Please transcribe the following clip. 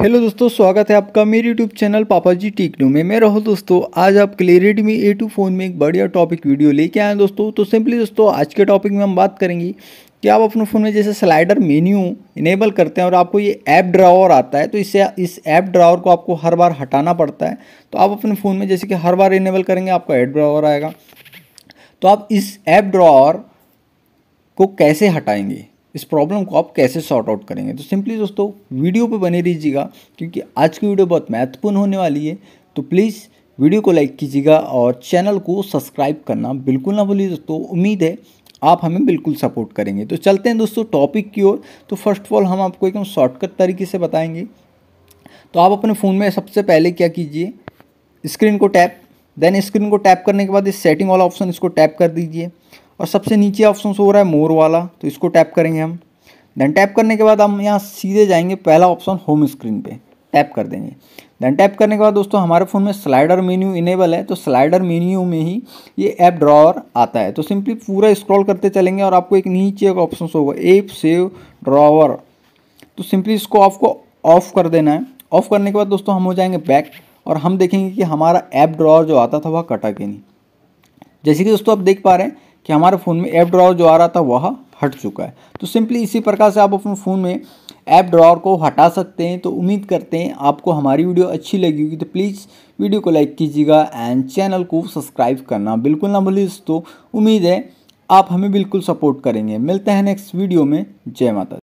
hello दोस्तों स्वागत है आपका मेरे यूट्यूब चैनल पापा जी टीकनो में मैं रहो दोस्तों आज आपके लिए रेडमी ए टू फ़ोन में एक बढ़िया टॉपिक वीडियो लेके आए दोस्तों तो सिंपली दोस्तों आज के टॉपिक में हम बात करेंगे कि आप अपने फ़ोन में जैसे स्लाइडर मेन्यू इनेबल करते हैं और आपको ये ऐप ड्रावर आता है तो इससे इस ऐप ड्रावर को आपको हर बार हटाना पड़ता है तो आप अपने फ़ोन में जैसे कि हर बार इनेबल करेंगे आपका ऐप ड्रावर आएगा तो आप इस ऐप ड्रावर को कैसे हटाएंगे इस प्रॉब्लम को आप कैसे सॉर्ट आउट करेंगे तो सिंपली दोस्तों वीडियो पे बने रहिएगा क्योंकि आज की वीडियो बहुत महत्वपूर्ण होने वाली है तो प्लीज़ वीडियो को लाइक कीजिएगा और चैनल को सब्सक्राइब करना बिल्कुल ना भूलिए दोस्तों उम्मीद है आप हमें बिल्कुल सपोर्ट करेंगे तो चलते हैं दोस्तों टॉपिक की ओर तो फर्स्ट ऑफ ऑल हम आपको एकदम शॉर्टकट तरीके से बताएंगे तो आप अपने फ़ोन में सबसे पहले क्या कीजिए स्क्रीन को टैप देन स्क्रीन को टैप करने के बाद इस सेटिंग वाला ऑप्शन इसको टैप कर दीजिए और सबसे नीचे ऑप्शन हो रहा है मोर वाला तो इसको टैप करेंगे हम देन टैप करने के बाद हम यहाँ सीधे जाएंगे पहला ऑप्शन होम स्क्रीन पे टैप कर देंगे देन टैप करने के बाद दोस्तों हमारे फ़ोन में स्लाइडर मेन्यू इनेबल है तो स्लाइडर मेन्यू में ही ये ऐप ड्रॉअर आता है तो सिंपली पूरा स्क्रॉल करते चलेंगे और आपको एक नीचे का ऑप्शन होगा एप सेव ड्रॉवर तो सिंपली इसको आपको ऑफ़ कर देना है ऑफ़ करने के बाद दोस्तों हम हो जाएंगे बैक और हम देखेंगे कि हमारा ऐप ड्रॉअर जो आता था वह कटा के नहीं जैसे कि दोस्तों आप देख पा रहे हैं कि हमारे फ़ोन में ऐप ड्रॉवर जो आ रहा था वह हट चुका है तो सिंपली इसी प्रकार से आप अपने फ़ोन में ऐप ड्रॉवर को हटा सकते हैं तो उम्मीद करते हैं आपको हमारी वीडियो अच्छी लगी होगी तो प्लीज़ वीडियो को लाइक कीजिएगा एंड चैनल को सब्सक्राइब करना बिल्कुल ना भूलिए दोस्तों उम्मीद है आप हमें बिल्कुल सपोर्ट करेंगे मिलते हैं नेक्स्ट वीडियो में जय माता